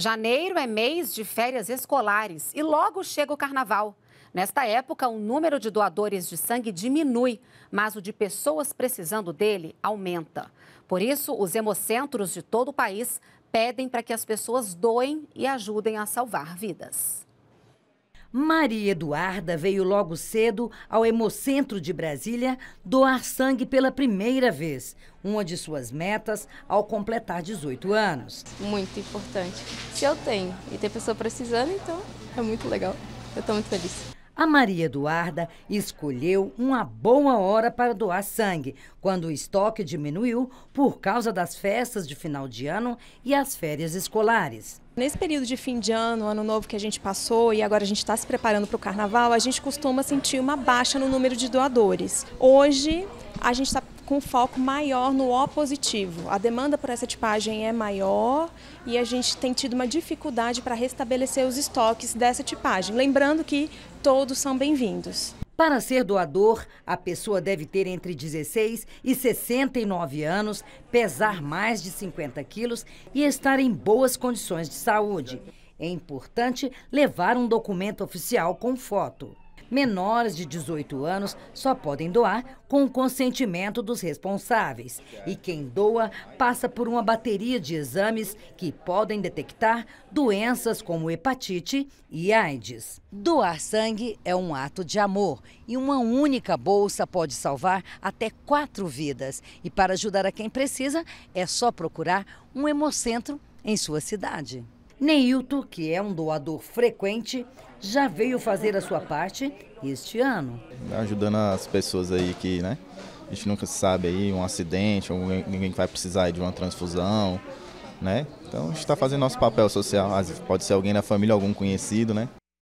Janeiro é mês de férias escolares e logo chega o carnaval. Nesta época, o número de doadores de sangue diminui, mas o de pessoas precisando dele aumenta. Por isso, os hemocentros de todo o país pedem para que as pessoas doem e ajudem a salvar vidas. Maria Eduarda veio logo cedo ao Hemocentro de Brasília doar sangue pela primeira vez, uma de suas metas ao completar 18 anos. Muito importante. Se eu tenho e tem pessoa precisando, então é muito legal. Eu estou muito feliz. A Maria Eduarda escolheu uma boa hora para doar sangue, quando o estoque diminuiu por causa das festas de final de ano e as férias escolares. Nesse período de fim de ano, ano novo que a gente passou e agora a gente está se preparando para o carnaval, a gente costuma sentir uma baixa no número de doadores. Hoje, a gente está com foco maior no O positivo. A demanda por essa tipagem é maior e a gente tem tido uma dificuldade para restabelecer os estoques dessa tipagem. Lembrando que todos são bem-vindos. Para ser doador, a pessoa deve ter entre 16 e 69 anos, pesar mais de 50 quilos e estar em boas condições de saúde. É importante levar um documento oficial com foto menores de 18 anos só podem doar com o consentimento dos responsáveis. E quem doa passa por uma bateria de exames que podem detectar doenças como hepatite e AIDS. Doar sangue é um ato de amor e uma única bolsa pode salvar até quatro vidas. E para ajudar a quem precisa, é só procurar um hemocentro em sua cidade. Neilton, que é um doador frequente, já veio fazer a sua parte este ano. Ajudando as pessoas aí que, né? A gente nunca sabe aí, um acidente, alguém, ninguém vai precisar de uma transfusão, né? Então a gente está fazendo nosso papel social. Pode ser alguém da família, algum conhecido, né?